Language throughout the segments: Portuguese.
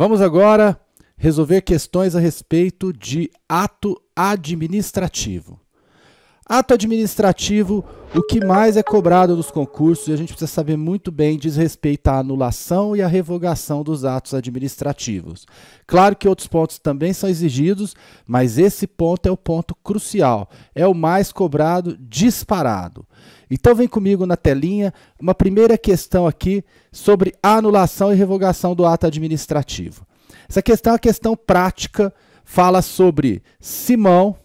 Vamos agora resolver questões a respeito de ato administrativo. Ato administrativo, o que mais é cobrado nos concursos, e a gente precisa saber muito bem, diz respeito à anulação e à revogação dos atos administrativos. Claro que outros pontos também são exigidos, mas esse ponto é o ponto crucial, é o mais cobrado disparado. Então vem comigo na telinha uma primeira questão aqui sobre anulação e revogação do ato administrativo. Essa questão é a questão prática, fala sobre Simão,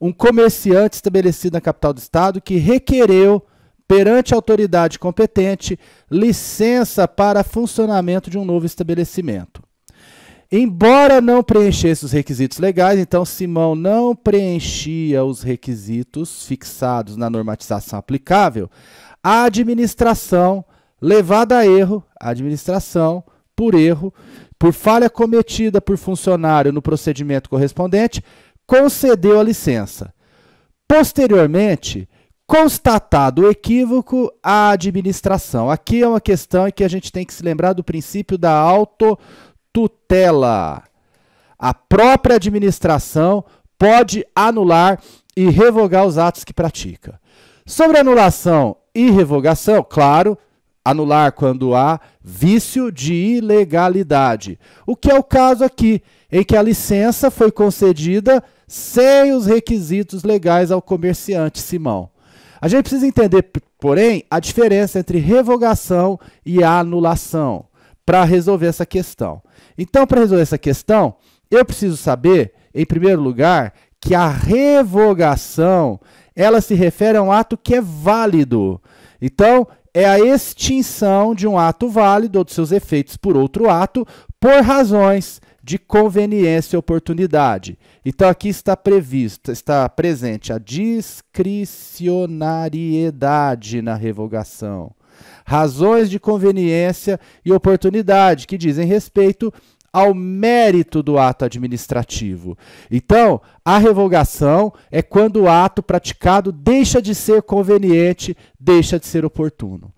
um comerciante estabelecido na capital do estado que requereu perante a autoridade competente licença para funcionamento de um novo estabelecimento. Embora não preenchesse os requisitos legais, então Simão não preenchia os requisitos fixados na normatização aplicável, a administração levada a erro, a administração por erro, por falha cometida por funcionário no procedimento correspondente, concedeu a licença. Posteriormente, constatado o equívoco, a administração. Aqui é uma questão em que a gente tem que se lembrar do princípio da auto tutela. A própria administração pode anular e revogar os atos que pratica. Sobre anulação e revogação, claro, anular quando há vício de ilegalidade, o que é o caso aqui, em que a licença foi concedida sem os requisitos legais ao comerciante Simão. A gente precisa entender, porém, a diferença entre revogação e anulação para resolver essa questão. Então, para resolver essa questão, eu preciso saber, em primeiro lugar, que a revogação ela se refere a um ato que é válido. Então, é a extinção de um ato válido ou de seus efeitos por outro ato por razões de conveniência e oportunidade. Então aqui está prevista, está presente a discricionariedade na revogação razões de conveniência e oportunidade, que dizem respeito ao mérito do ato administrativo. Então, a revogação é quando o ato praticado deixa de ser conveniente, deixa de ser oportuno.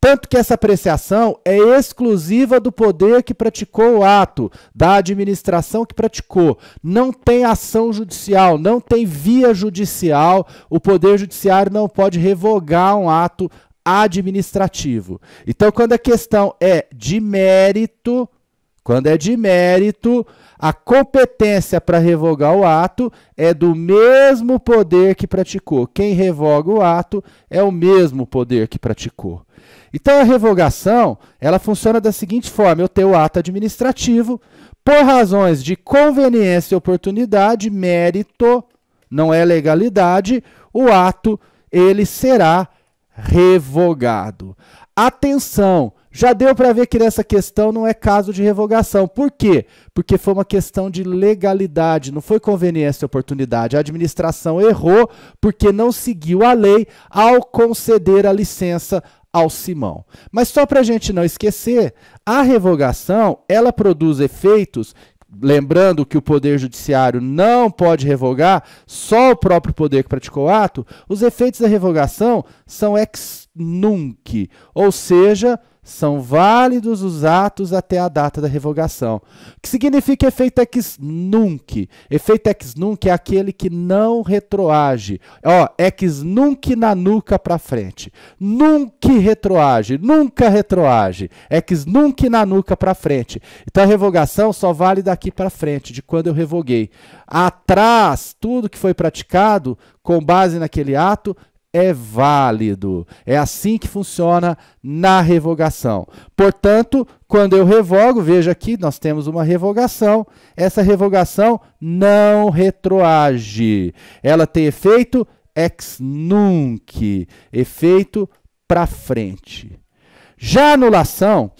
Tanto que essa apreciação é exclusiva do poder que praticou o ato, da administração que praticou. Não tem ação judicial, não tem via judicial. O Poder Judiciário não pode revogar um ato administrativo. Então, quando a questão é de mérito, quando é de mérito, a competência para revogar o ato é do mesmo poder que praticou. Quem revoga o ato é o mesmo poder que praticou. Então a revogação, ela funciona da seguinte forma: eu tenho o ato administrativo por razões de conveniência e oportunidade, mérito, não é legalidade, o ato ele será revogado. Atenção, já deu para ver que nessa questão não é caso de revogação. Por quê? Porque foi uma questão de legalidade, não foi conveniência e oportunidade. A administração errou porque não seguiu a lei ao conceder a licença ao Simão. Mas só para a gente não esquecer, a revogação ela produz efeitos lembrando que o Poder Judiciário não pode revogar, só o próprio poder que praticou o ato, os efeitos da revogação são ex nunc, ou seja, são válidos os atos até a data da revogação. O que significa efeito ex nunc? Efeito ex nunc é aquele que não retroage. Ó, ex nunc na nuca para frente. Nunca retroage, nunca retroage. Ex nunc na nuca para frente. Então a revogação só vale daqui para frente, de quando eu revoguei. Atrás, tudo que foi praticado com base naquele ato é válido. É assim que funciona na revogação. Portanto, quando eu revogo, veja aqui, nós temos uma revogação. Essa revogação não retroage. Ela tem efeito ex nunc, efeito para frente. Já a anulação,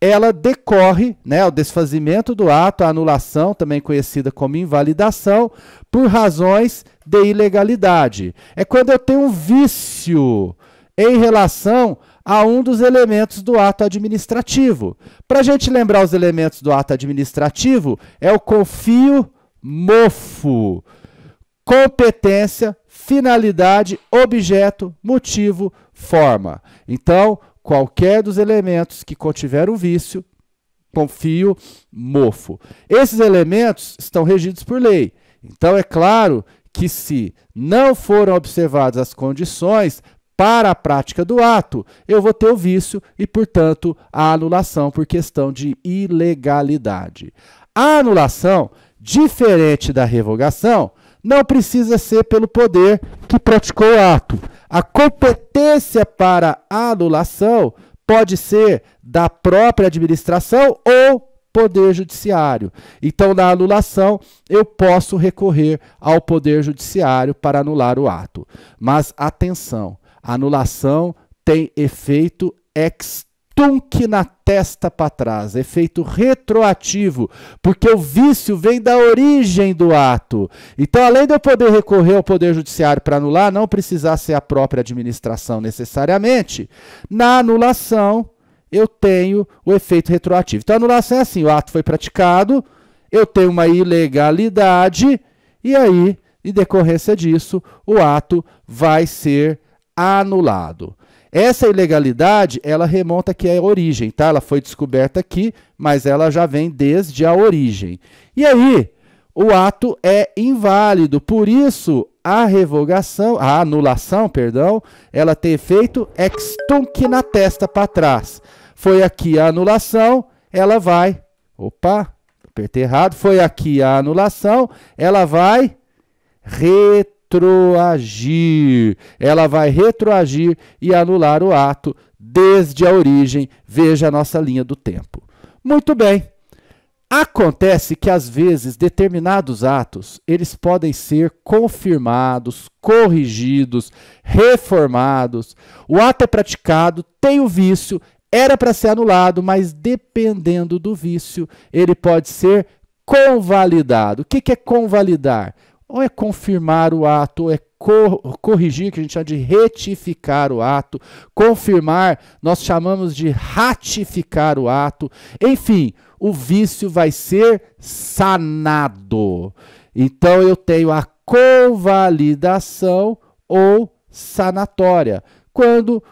ela decorre, né, o desfazimento do ato, a anulação, também conhecida como invalidação, por razões de ilegalidade. É quando eu tenho um vício em relação a um dos elementos do ato administrativo. Para a gente lembrar os elementos do ato administrativo, é o confio mofo. Competência, finalidade, objeto, motivo, forma. Então, qualquer dos elementos que contiver um vício, confio, mofo. Esses elementos estão regidos por lei. Então, é claro que, se não foram observadas as condições para a prática do ato, eu vou ter o vício e, portanto, a anulação por questão de ilegalidade. A anulação, diferente da revogação, não precisa ser pelo poder que praticou o ato. A competência para anulação pode ser da própria administração ou Poder Judiciário. Então, na anulação, eu posso recorrer ao Poder Judiciário para anular o ato. Mas atenção, a anulação tem efeito ex tunque na testa para trás, efeito retroativo, porque o vício vem da origem do ato. Então, além de eu poder recorrer ao Poder Judiciário para anular, não precisar ser a própria administração necessariamente, na anulação eu tenho o efeito retroativo. Então, a anulação é assim: o ato foi praticado, eu tenho uma ilegalidade, e aí, em decorrência disso, o ato vai ser anulado. Essa ilegalidade, ela remonta aqui à origem, tá? Ela foi descoberta aqui, mas ela já vem desde a origem. E aí, o ato é inválido, por isso a revogação, a anulação, perdão, ela tem efeito ex tunc na testa para trás. Foi aqui a anulação, ela vai. Opa, apertei errado. Foi aqui a anulação, ela vai retroagir. Ela vai retroagir e anular o ato desde a origem. Veja a nossa linha do tempo. Muito bem. Acontece que às vezes determinados atos, eles podem ser confirmados, corrigidos, reformados. O ato é praticado, tem o vício, era para ser anulado, mas dependendo do vício, ele pode ser convalidado. O que, que é convalidar? Ou é confirmar o ato, ou é corrigir, que a gente chama de retificar o ato, confirmar, nós chamamos de ratificar o ato. Enfim, o vício vai ser sanado. Então eu tenho a convalidação ou sanatória, quando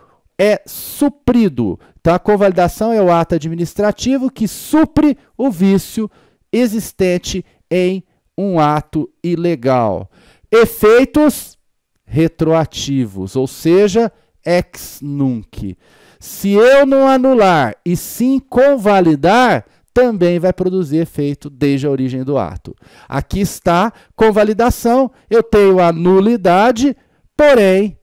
é suprido. Então, a convalidação é o ato administrativo que supre o vício existente em um ato ilegal. Efeitos retroativos, ou seja, ex nunc. Se eu não anular e sim convalidar, também vai produzir efeito desde a origem do ato. Aqui está convalidação, eu tenho a nulidade, porém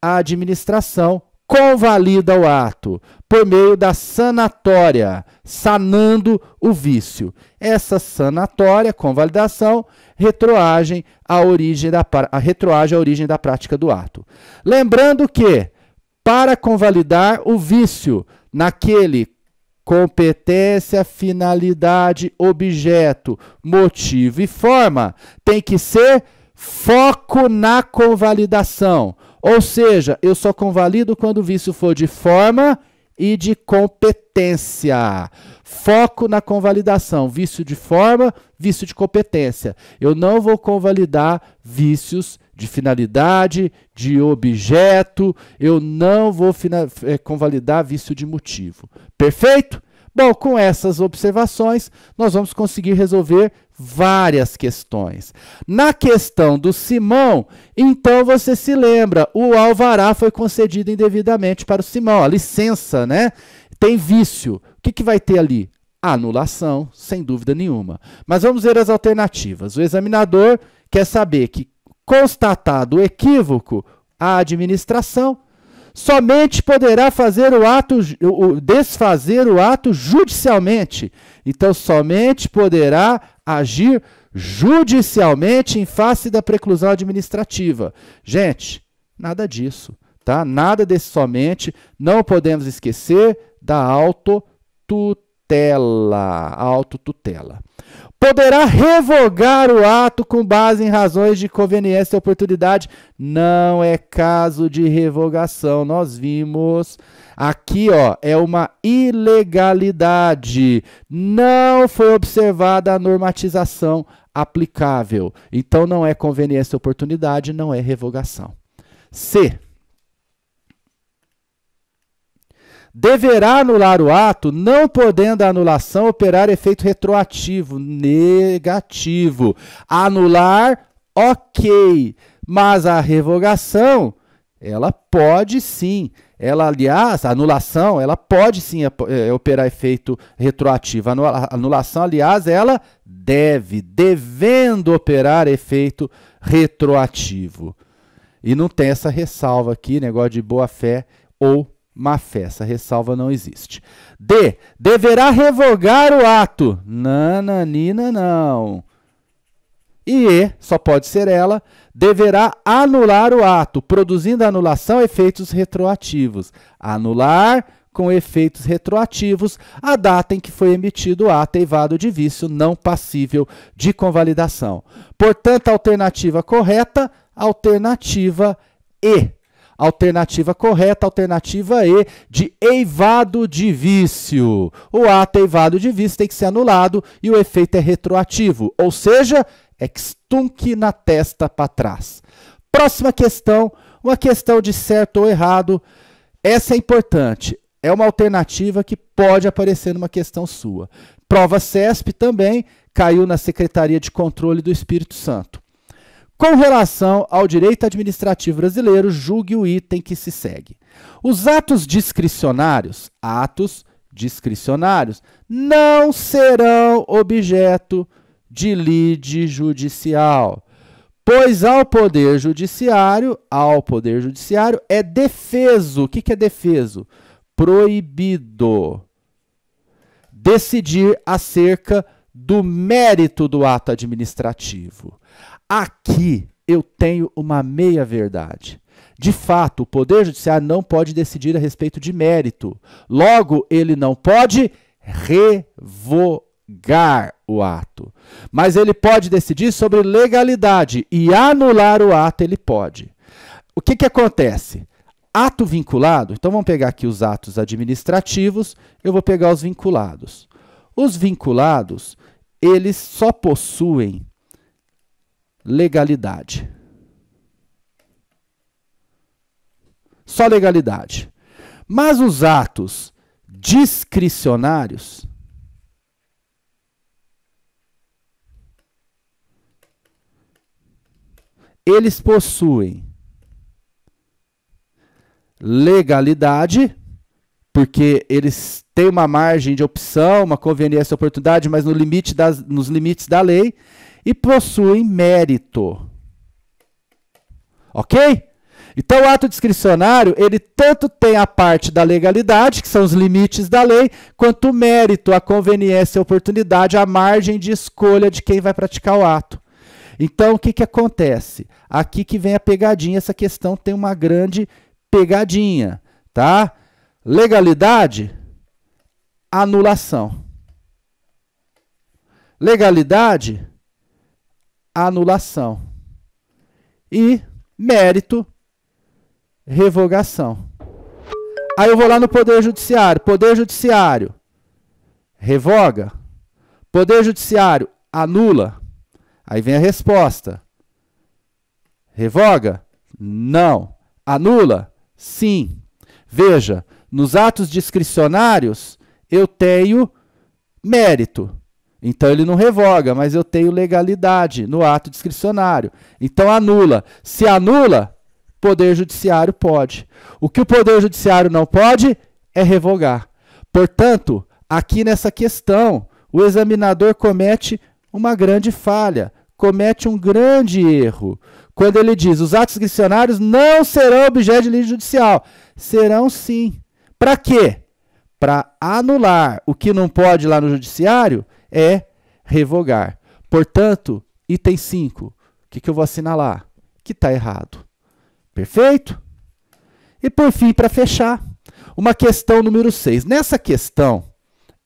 a administração convalida o ato por meio da sanatória, sanando o vício. Essa sanatória, convalidação, retroage à origem da, retroage à origem da prática do ato. Lembrando que, para convalidar o vício naquele competência, finalidade, objeto, motivo e forma, tem que ser foco na convalidação ou seja, eu só convalido quando o vício for de forma e de competência. Foco na convalidação, vício de forma, vício de competência. Eu não vou convalidar vícios de finalidade, de objeto, eu não vou eh, convalidar vício de motivo. Perfeito? Bom, com essas observações, nós vamos conseguir resolver várias questões. Na questão do Simão, então você se lembra, o alvará foi concedido indevidamente para o Simão, a licença, né? Tem vício. O que, que vai ter ali? Anulação, sem dúvida nenhuma. Mas vamos ver as alternativas. O examinador quer saber que, constatado o equívoco, a administração somente poderá fazer o ato, o, desfazer o ato judicialmente. Então, somente poderá agir judicialmente em face da preclusão administrativa. Gente, nada disso, tá? Nada desse somente. Não podemos esquecer da autotutela. Autotutela poderá revogar o ato com base em razões de conveniência e oportunidade. Não é caso de revogação. Nós vimos aqui, ó, é uma ilegalidade. Não foi observada a normatização aplicável. Então não é conveniência e oportunidade, não é revogação. C. deverá anular o ato, não podendo a anulação operar efeito retroativo, negativo. Anular, ok, mas a revogação, ela pode sim. Ela, aliás, a anulação, ela pode sim eh, eh, operar efeito retroativo. A anulação, aliás, ela deve, devendo operar efeito retroativo. E não tem essa ressalva aqui, negócio de boa-fé ou má fé. Essa ressalva não existe. D. Deverá revogar o ato. Nananina, não. E E, só pode ser ela, deverá anular o ato, produzindo a anulação efeitos retroativos. Anular com efeitos retroativos a data em que foi emitido o ato eivado de vício não passível de convalidação. Portanto, a alternativa correta, alternativa E. Alternativa correta, alternativa E, de eivado de vício. O ato eivado de vício tem que ser anulado e o efeito é retroativo, ou seja, é extunque na testa para trás. Próxima questão, uma questão de certo ou errado. Essa é importante. É uma alternativa que pode aparecer numa questão sua. Prova CESP também caiu na Secretaria de Controle do Espírito Santo. Com relação ao direito administrativo brasileiro, julgue o item que se segue. Os atos discricionários, atos discricionários, não serão objeto de lide judicial, pois ao poder judiciário, ao poder judiciário é defeso. O que, que é defeso? Proibido decidir acerca do mérito do ato administrativo. Aqui eu tenho uma meia-verdade. De fato, o Poder Judiciário não pode decidir a respeito de mérito. Logo, ele não pode revogar o ato. Mas ele pode decidir sobre legalidade e anular o ato, ele pode. O que, que acontece? Ato vinculado, então vamos pegar aqui os atos administrativos, eu vou pegar os vinculados. Os vinculados, eles só possuem legalidade. Só legalidade. Mas os atos discricionários eles possuem legalidade, porque eles têm uma margem de opção, uma conveniência, oportunidade, mas no limite das, nos limites da lei, e possuem mérito. Ok? Então, o ato discricionário, ele tanto tem a parte da legalidade, que são os limites da lei, quanto o mérito, a conveniência, a oportunidade, a margem de escolha de quem vai praticar o ato. Então, o que, que acontece? Aqui que vem a pegadinha, essa questão tem uma grande pegadinha, tá? Legalidade, anulação. Legalidade, anulação. E mérito, revogação. Aí eu vou lá no Poder Judiciário. Poder Judiciário revoga. Poder Judiciário anula. Aí vem a resposta. Revoga? Não. Anula? Sim. Veja, nos atos discricionários eu tenho mérito. Então ele não revoga, mas eu tenho legalidade no ato discricionário. Então anula. Se anula, Poder Judiciário pode. O que o Poder Judiciário não pode é revogar. Portanto, aqui nessa questão, o examinador comete uma grande falha, comete um grande erro. Quando ele diz os atos discricionários não serão objeto de lei judicial. Serão sim. Para quê? Para anular o que não pode lá no judiciário é revogar. Portanto, item 5, o que, que eu vou assinalar? Que está errado. Perfeito? E por fim, para fechar, uma questão número 6. Nessa questão,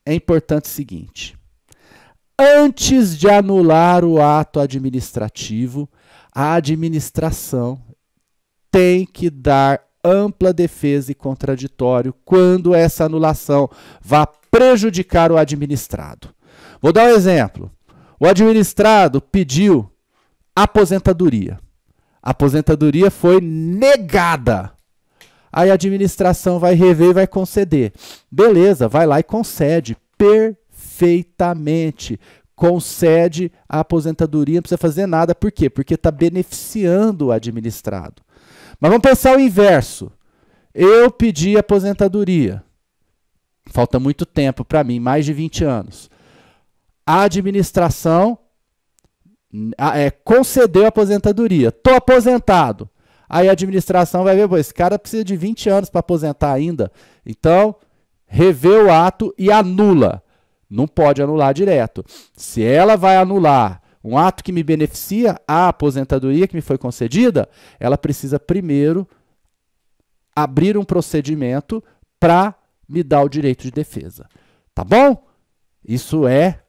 é importante o seguinte: antes de anular o ato administrativo, a administração tem que dar ampla defesa e contraditório quando essa anulação vá prejudicar o administrado. Vou dar um exemplo. O administrado pediu aposentadoria. A aposentadoria foi negada. Aí a administração vai rever e vai conceder. Beleza, vai lá e concede. Perfeitamente. Concede a aposentadoria, não precisa fazer nada. Por quê? Porque está beneficiando o administrado. Mas vamos pensar o inverso. Eu pedi aposentadoria. Falta muito tempo para mim, mais de 20 anos a administração é, concedeu a aposentadoria. Estou aposentado. Aí a administração vai ver, pô, esse cara precisa de 20 anos para aposentar ainda. Então, revê o ato e anula. Não pode anular direto. Se ela vai anular um ato que me beneficia, a aposentadoria que me foi concedida, ela precisa primeiro abrir um procedimento para me dar o direito de defesa. Tá bom? Isso é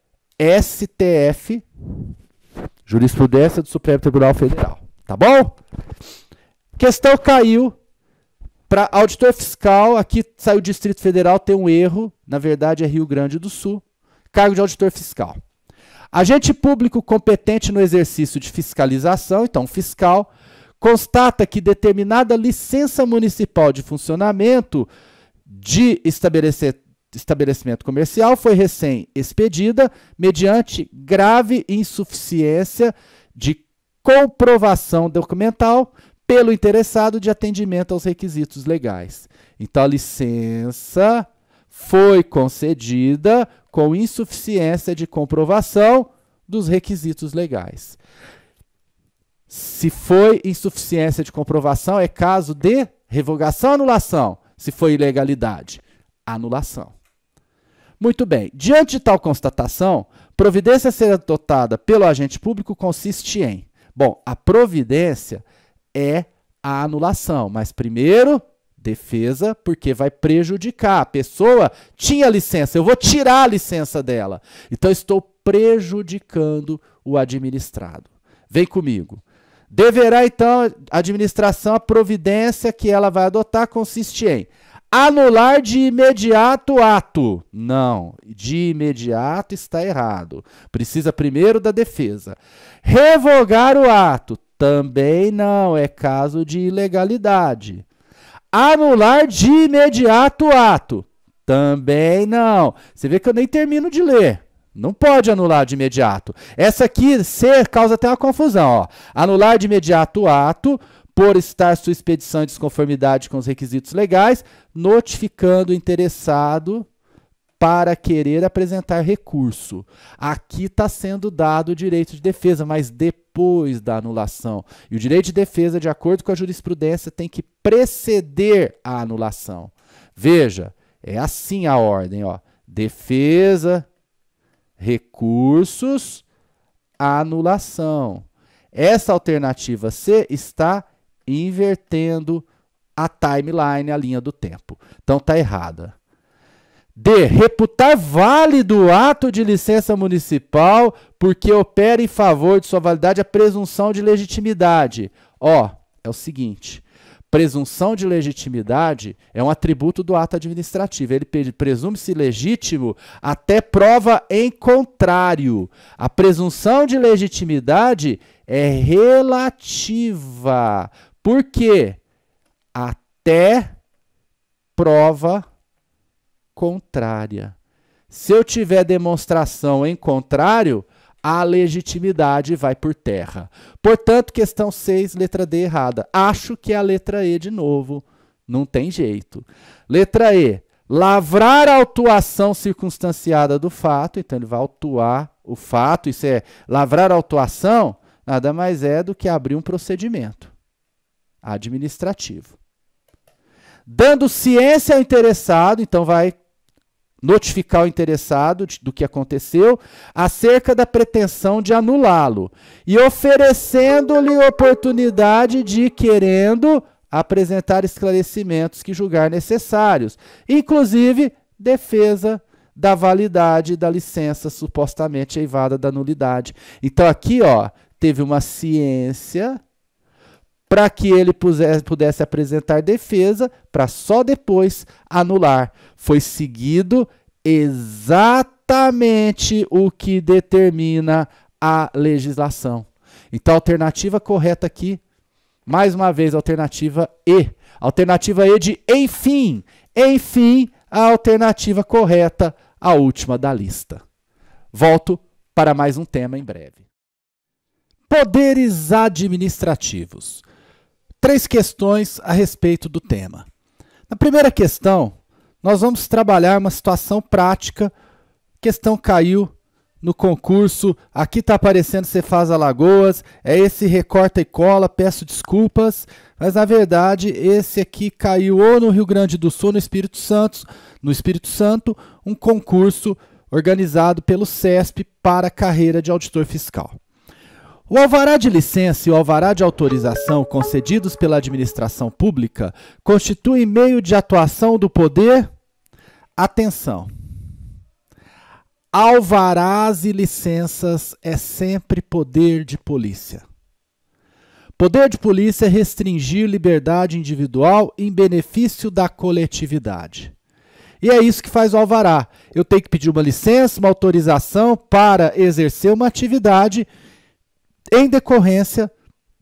STF, jurisprudência do Supremo Tribunal Federal. Tá bom? Questão caiu para auditor fiscal. Aqui saiu o Distrito Federal, tem um erro. Na verdade, é Rio Grande do Sul. Cargo de auditor fiscal. Agente público competente no exercício de fiscalização, então fiscal, constata que determinada licença municipal de funcionamento de estabelecer, estabelecimento comercial foi recém-expedida mediante grave insuficiência de comprovação documental pelo interessado de atendimento aos requisitos legais. Então, a licença foi concedida com insuficiência de comprovação dos requisitos legais. Se foi insuficiência de comprovação, é caso de revogação anulação. Se foi ilegalidade, anulação. Muito bem. Diante de tal constatação, providência a ser adotada pelo agente público consiste em. Bom, a providência é a anulação, mas primeiro defesa, porque vai prejudicar. A pessoa tinha licença, eu vou tirar a licença dela. Então estou prejudicando o administrado. Vem comigo. Deverá então a administração a providência que ela vai adotar consiste em Anular de imediato ato. Não, de imediato está errado. Precisa primeiro da defesa. Revogar o ato. Também não, é caso de ilegalidade. Anular de imediato ato. Também não. Você vê que eu nem termino de ler. Não pode anular de imediato. Essa aqui, ser, causa até uma confusão. Ó. Anular de imediato o ato por estar sua expedição em desconformidade com os requisitos legais, notificando o interessado para querer apresentar recurso. Aqui está sendo dado o direito de defesa, mas depois da anulação. E o direito de defesa, de acordo com a jurisprudência, tem que preceder a anulação. Veja, é assim a ordem, ó. Defesa, recursos, anulação. Essa alternativa C está invertendo a timeline, a linha do tempo. Então tá errada. D. Reputar válido o ato de licença municipal porque opera em favor de sua validade a presunção de legitimidade. Ó, é o seguinte: presunção de legitimidade é um atributo do ato administrativo. Ele presume-se legítimo até prova em contrário. A presunção de legitimidade é relativa. Porque até prova contrária. Se eu tiver demonstração em contrário, a legitimidade vai por terra. Portanto, questão 6, letra D errada. Acho que é a letra E de novo. Não tem jeito. Letra E. Lavrar a autuação circunstanciada do fato. Então, ele vai autuar o fato. Isso é lavrar a autuação. Nada mais é do que abrir um procedimento administrativo. Dando ciência ao interessado, então vai notificar o interessado do que aconteceu acerca da pretensão de anulá-lo e oferecendo-lhe oportunidade de querendo apresentar esclarecimentos que julgar necessários, inclusive defesa da validade da licença supostamente eivada da nulidade. Então aqui, ó, teve uma ciência para que ele pusesse, pudesse apresentar defesa, para só depois anular. Foi seguido exatamente o que determina a legislação. Então, a alternativa correta aqui, mais uma vez, alternativa E. Alternativa E de enfim. Enfim, a alternativa correta, a última da lista. Volto para mais um tema em breve. Poderes administrativos três questões a respeito do tema. Na primeira questão, nós vamos trabalhar uma situação prática. Questão caiu no concurso, aqui está aparecendo você faz Alagoas, é esse recorta e cola, peço desculpas, mas na verdade esse aqui caiu ou no Rio Grande do Sul, no Espírito Santo, no Espírito Santo, um concurso organizado pelo CESP para a carreira de auditor fiscal. O alvará de licença e o alvará de autorização concedidos pela administração pública constituem meio de atuação do poder. Atenção! Alvarás e licenças é sempre poder de polícia. Poder de polícia é restringir liberdade individual em benefício da coletividade. E é isso que faz o alvará. Eu tenho que pedir uma licença, uma autorização para exercer uma atividade em decorrência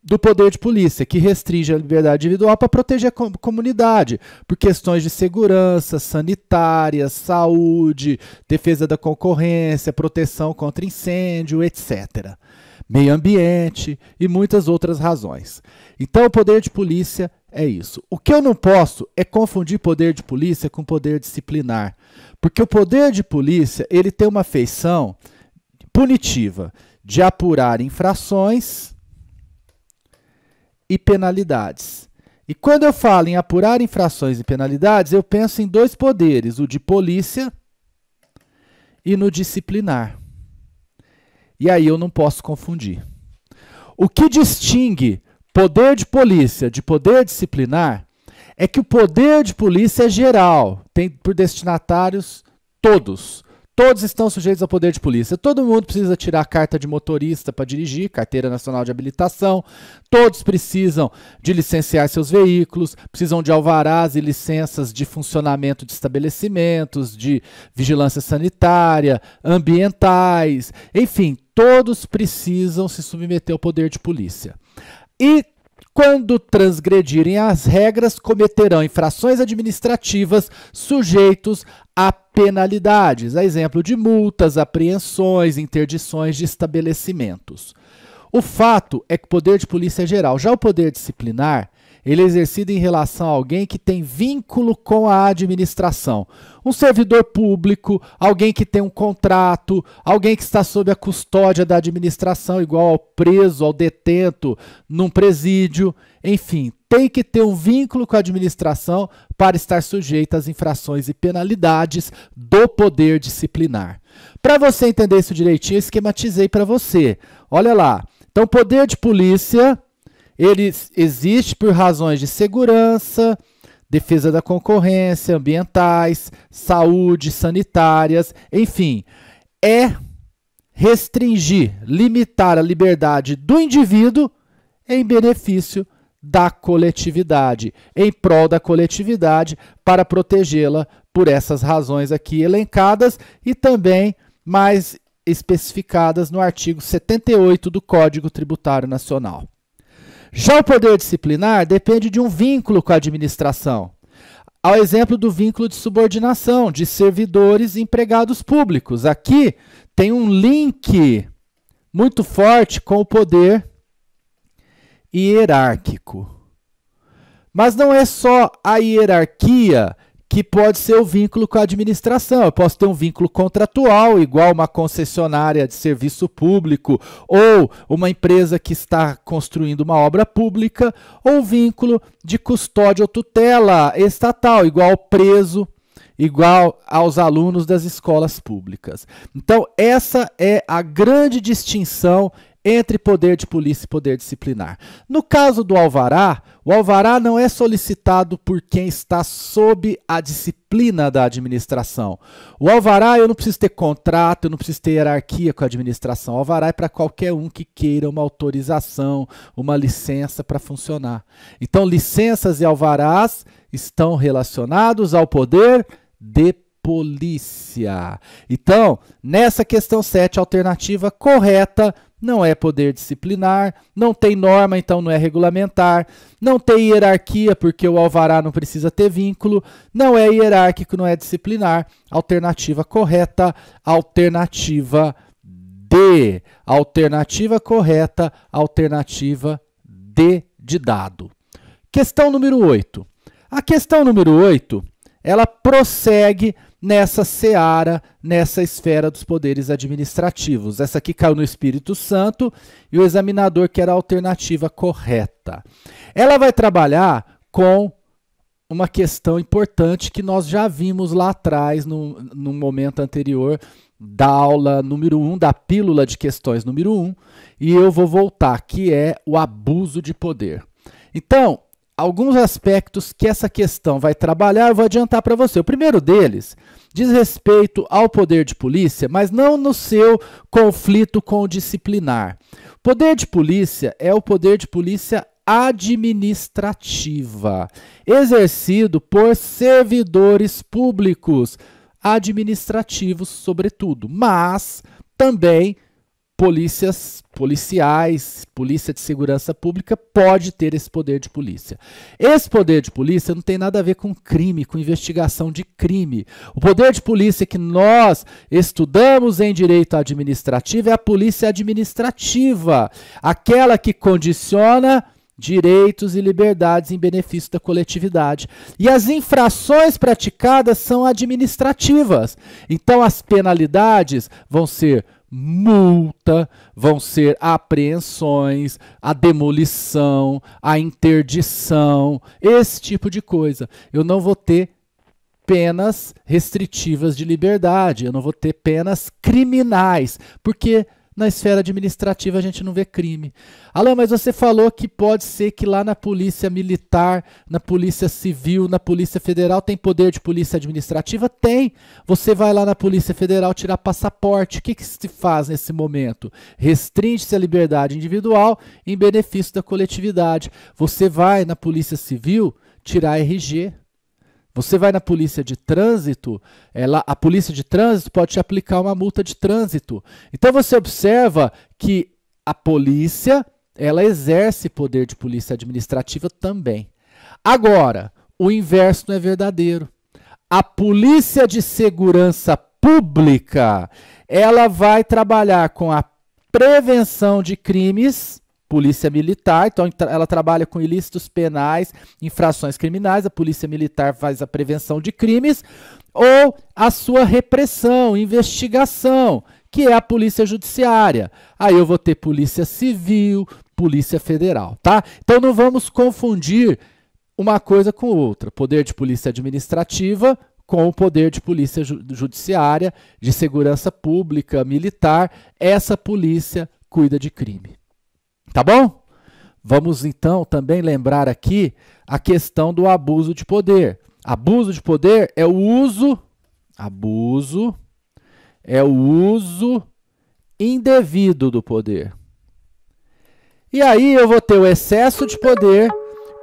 do poder de polícia, que restringe a liberdade individual para proteger a com comunidade, por questões de segurança, sanitária, saúde, defesa da concorrência, proteção contra incêndio, etc. Meio ambiente e muitas outras razões. Então, o poder de polícia é isso. O que eu não posso é confundir poder de polícia com poder disciplinar, porque o poder de polícia ele tem uma feição punitiva de apurar infrações e penalidades. E quando eu falo em apurar infrações e penalidades, eu penso em dois poderes, o de polícia e no disciplinar. E aí eu não posso confundir. O que distingue poder de polícia de poder disciplinar é que o poder de polícia é geral, tem por destinatários todos. Todos estão sujeitos ao poder de polícia. Todo mundo precisa tirar a carta de motorista para dirigir, carteira nacional de habilitação. Todos precisam de licenciar seus veículos, precisam de alvarás e licenças de funcionamento de estabelecimentos, de vigilância sanitária, ambientais. Enfim, todos precisam se submeter ao poder de polícia. E quando transgredirem as regras, cometerão infrações administrativas sujeitos a penalidades, a exemplo de multas, apreensões, interdições de estabelecimentos. O fato é que o poder de polícia é geral. Já o poder disciplinar, ele é exercido em relação a alguém que tem vínculo com a administração. Um servidor público, alguém que tem um contrato, alguém que está sob a custódia da administração, igual ao preso, ao detento, num presídio, enfim, tem que ter um vínculo com a administração para estar sujeita às infrações e penalidades do poder disciplinar. Para você entender isso direitinho, eu esquematizei para você. Olha lá. Então, poder de polícia, ele existe por razões de segurança, defesa da concorrência, ambientais, saúde, sanitárias, enfim, é restringir, limitar a liberdade do indivíduo em benefício do da coletividade, em prol da coletividade, para protegê-la por essas razões aqui elencadas e também mais especificadas no artigo 78 do Código Tributário Nacional. Já o poder disciplinar depende de um vínculo com a administração, ao exemplo do vínculo de subordinação de servidores e empregados públicos. Aqui tem um link muito forte com o poder hierárquico. Mas não é só a hierarquia que pode ser o vínculo com a administração. Eu posso ter um vínculo contratual, igual uma concessionária de serviço público, ou uma empresa que está construindo uma obra pública, ou vínculo de custódia ou tutela estatal, igual preso, igual aos alunos das escolas públicas. Então, essa é a grande distinção entre poder de polícia e poder disciplinar. No caso do alvará, o alvará não é solicitado por quem está sob a disciplina da administração. O alvará eu não preciso ter contrato, eu não preciso ter hierarquia com a administração. O alvará é para qualquer um que queira uma autorização, uma licença para funcionar. Então, licenças e alvarás estão relacionados ao poder de polícia. Então, nessa questão 7, a alternativa correta não é poder disciplinar, não tem norma, então não é regulamentar, não tem hierarquia, porque o alvará não precisa ter vínculo, não é hierárquico, não é disciplinar. Alternativa correta, alternativa D. Alternativa correta, alternativa D de dado. Questão número 8. A questão número 8, ela prossegue nessa seara, nessa esfera dos poderes administrativos. Essa aqui caiu no Espírito Santo e o examinador quer a alternativa correta. Ela vai trabalhar com uma questão importante que nós já vimos lá atrás, no, no momento anterior da aula número 1, um, da pílula de questões número 1, um, e eu vou voltar, que é o abuso de poder. Então, alguns aspectos que essa questão vai trabalhar, eu vou adiantar para você. O primeiro deles diz respeito ao poder de polícia, mas não no seu conflito com o disciplinar. poder de polícia é o poder de polícia administrativa, exercido por servidores públicos, administrativos sobretudo, mas também polícias, policiais, polícia de segurança pública pode ter esse poder de polícia. Esse poder de polícia não tem nada a ver com crime, com investigação de crime. O poder de polícia que nós estudamos em direito administrativo é a polícia administrativa, aquela que condiciona direitos e liberdades em benefício da coletividade. E as infrações praticadas são administrativas. Então as penalidades vão ser multa, vão ser apreensões, a demolição, a interdição, esse tipo de coisa. Eu não vou ter penas restritivas de liberdade, eu não vou ter penas criminais, porque na esfera administrativa a gente não vê crime. Alan, mas você falou que pode ser que lá na polícia militar, na polícia civil, na polícia federal tem poder de polícia administrativa? Tem. Você vai lá na polícia federal tirar passaporte. O que, que se faz nesse momento? Restringe-se a liberdade individual em benefício da coletividade. Você vai na polícia civil tirar RG. Você vai na polícia de trânsito, ela, a polícia de trânsito pode te aplicar uma multa de trânsito. Então você observa que a polícia, ela exerce poder de polícia administrativa também. Agora, o inverso não é verdadeiro. A polícia de segurança pública, ela vai trabalhar com a prevenção de crimes polícia militar, então ela trabalha com ilícitos penais, infrações criminais, a polícia militar faz a prevenção de crimes, ou a sua repressão, investigação, que é a polícia judiciária. Aí eu vou ter polícia civil, polícia federal, tá? Então não vamos confundir uma coisa com outra, poder de polícia administrativa com o poder de polícia judiciária, de segurança pública, militar, essa polícia cuida de crime. Tá bom? Vamos então também lembrar aqui a questão do abuso de poder. Abuso de poder é o uso, abuso é o uso indevido do poder. E aí eu vou ter o excesso de poder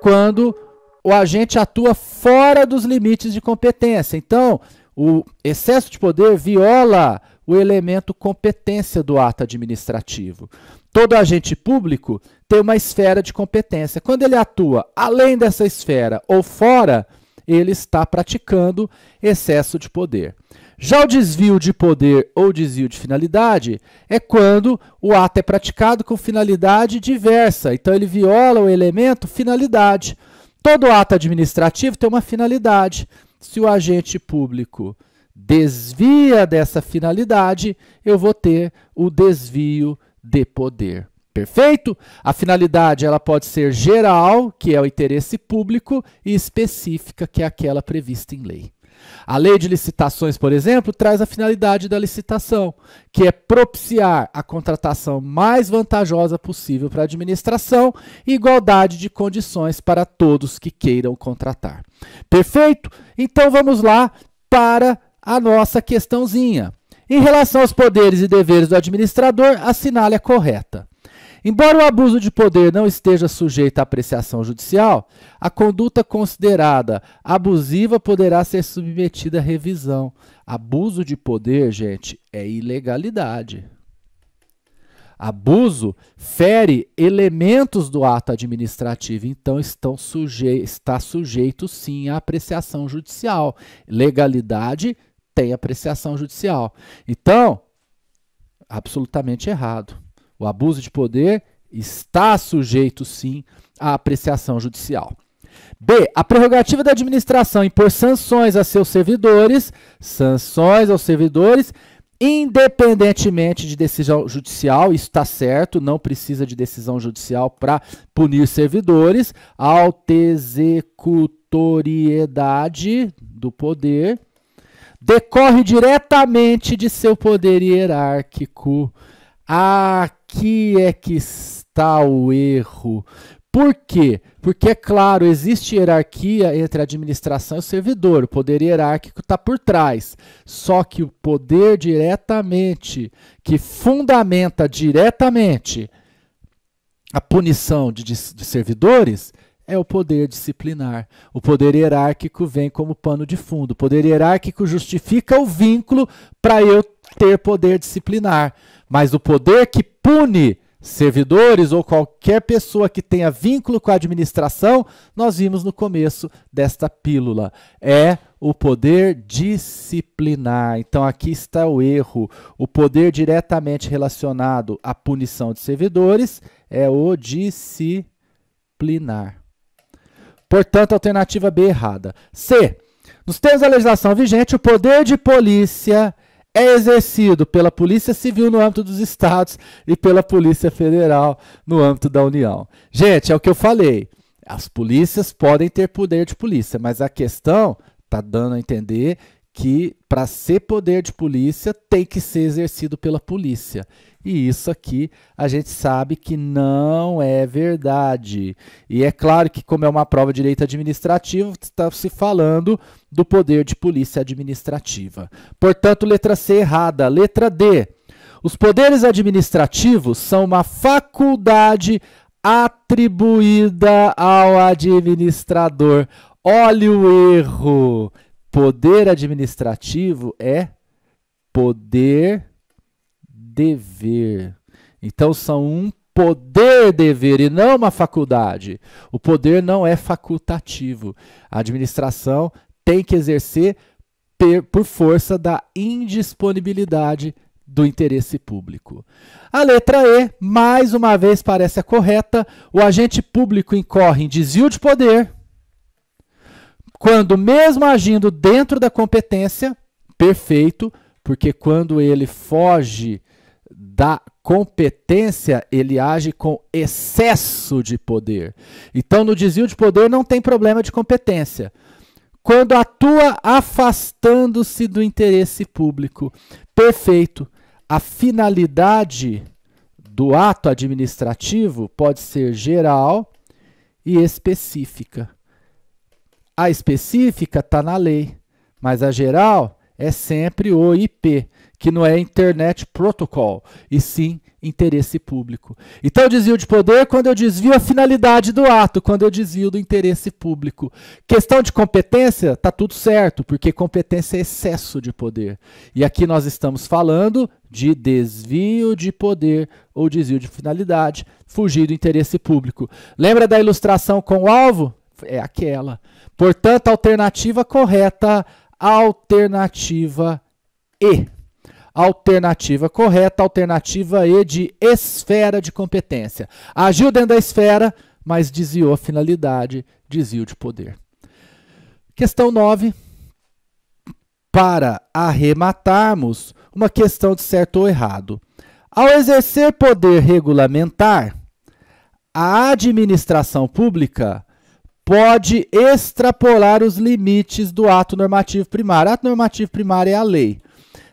quando o agente atua fora dos limites de competência. Então, o excesso de poder viola o elemento competência do ato administrativo. Todo agente público tem uma esfera de competência. Quando ele atua além dessa esfera ou fora, ele está praticando excesso de poder. Já o desvio de poder ou desvio de finalidade é quando o ato é praticado com finalidade diversa. Então ele viola o elemento finalidade. Todo ato administrativo tem uma finalidade. Se o agente público desvia dessa finalidade, eu vou ter o desvio de poder. Perfeito? A finalidade ela pode ser geral, que é o interesse público, e específica, que é aquela prevista em lei. A lei de licitações, por exemplo, traz a finalidade da licitação, que é propiciar a contratação mais vantajosa possível para a administração e igualdade de condições para todos que queiram contratar. Perfeito? Então vamos lá para a nossa questãozinha. Em relação aos poderes e deveres do administrador, assinale a é correta. Embora o abuso de poder não esteja sujeito à apreciação judicial, a conduta considerada abusiva poderá ser submetida à revisão. Abuso de poder, gente, é ilegalidade. Abuso fere elementos do ato administrativo, então estão suje está sujeito sim à apreciação judicial. Legalidade tem apreciação judicial. Então, absolutamente errado. O abuso de poder está sujeito, sim, à apreciação judicial. B. A prerrogativa da administração impor sanções a seus servidores, sanções aos servidores, independentemente de decisão judicial, isso está certo, não precisa de decisão judicial para punir servidores, alta executoriedade do poder, decorre diretamente de seu poder hierárquico. Aqui é que está o erro. Por quê? Porque, é claro, existe hierarquia entre a administração e o servidor. O poder hierárquico está por trás. Só que o poder diretamente, que fundamenta diretamente a punição de, de, de servidores, é o poder disciplinar. O poder hierárquico vem como pano de fundo. O poder hierárquico justifica o vínculo para eu ter poder disciplinar. Mas o poder que pune servidores ou qualquer pessoa que tenha vínculo com a administração, nós vimos no começo desta pílula. É o poder disciplinar. Então aqui está o erro. O poder diretamente relacionado à punição de servidores é o disciplinar. Portanto, alternativa B errada. C. Nos termos da legislação vigente, o poder de polícia é exercido pela Polícia Civil no âmbito dos estados e pela Polícia Federal no âmbito da União. Gente, é o que eu falei. As polícias podem ter poder de polícia, mas a questão está dando a entender que para ser poder de polícia tem que ser exercido pela polícia. E isso aqui a gente sabe que não é verdade. E é claro que, como é uma prova de direito administrativo, está se falando do poder de polícia administrativa. Portanto, letra C errada. Letra D. Os poderes administrativos são uma faculdade atribuída ao administrador. Olha o erro. Poder administrativo é poder dever. Então são um poder dever e não uma faculdade. O poder não é facultativo. A administração tem que exercer por força da indisponibilidade do interesse público. A letra E, mais uma vez, parece a correta. O agente público incorre em desvio de poder quando, mesmo agindo dentro da competência, perfeito, porque quando ele foge da competência, ele age com excesso de poder. Então, no desvio de poder não tem problema de competência. Quando atua afastando-se do interesse público, perfeito. A finalidade do ato administrativo pode ser geral e específica. A específica está na lei, mas a geral é sempre o IP que não é Internet Protocol, e sim interesse público. Então, desvio de poder quando eu desvio a finalidade do ato, quando eu desvio do interesse público. Questão de competência, está tudo certo, porque competência é excesso de poder. E aqui nós estamos falando de desvio de poder ou desvio de finalidade, fugir do interesse público. Lembra da ilustração com o alvo? É aquela. Portanto, alternativa correta, alternativa E. Alternativa correta, alternativa E de esfera de competência. Agiu dentro da esfera, mas desviou a finalidade, desvio de poder. Questão 9. Para arrematarmos, uma questão de certo ou errado. Ao exercer poder regulamentar, a administração pública pode extrapolar os limites do ato normativo primário. ato normativo primário é a lei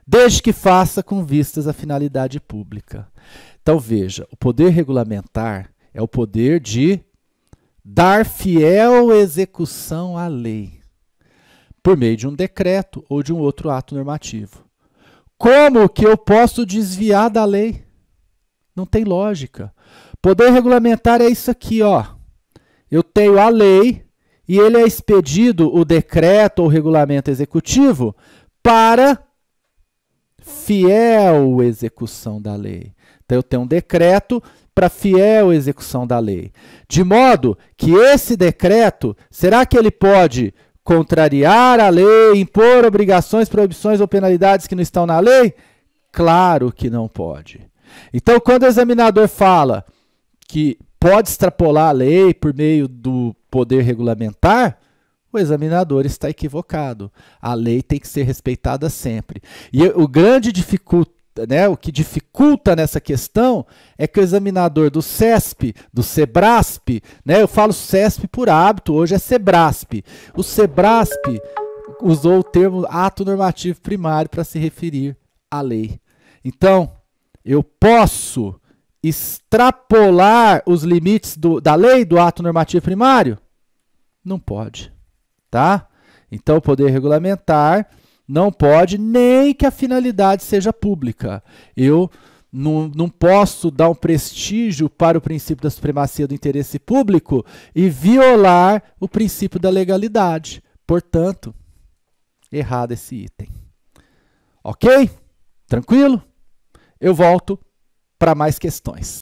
desde que faça com vistas à finalidade pública. Então veja, o poder regulamentar é o poder de dar fiel execução à lei por meio de um decreto ou de um outro ato normativo. Como que eu posso desviar da lei? Não tem lógica. Poder regulamentar é isso aqui, ó. Eu tenho a lei e ele é expedido o decreto ou regulamento executivo para fiel execução da lei. Então eu tenho um decreto para fiel execução da lei. De modo que esse decreto, será que ele pode contrariar a lei, impor obrigações, proibições ou penalidades que não estão na lei? Claro que não pode. Então, quando o examinador fala que pode extrapolar a lei por meio do poder regulamentar, o examinador está equivocado. A lei tem que ser respeitada sempre. E o grande dificulta, né, o que dificulta nessa questão é que o examinador do CESP, do SEBRASP, né, eu falo CESP por hábito, hoje é SEBRASP. O SEBRASP usou o termo ato normativo primário para se referir à lei. Então, eu posso extrapolar os limites do, da lei do ato normativo primário? Não pode tá? Então, o poder regulamentar não pode nem que a finalidade seja pública. Eu não, não, posso dar um prestígio para o princípio da supremacia do interesse público e violar o princípio da legalidade. Portanto, errado esse item. Ok? Tranquilo? Eu volto para mais questões.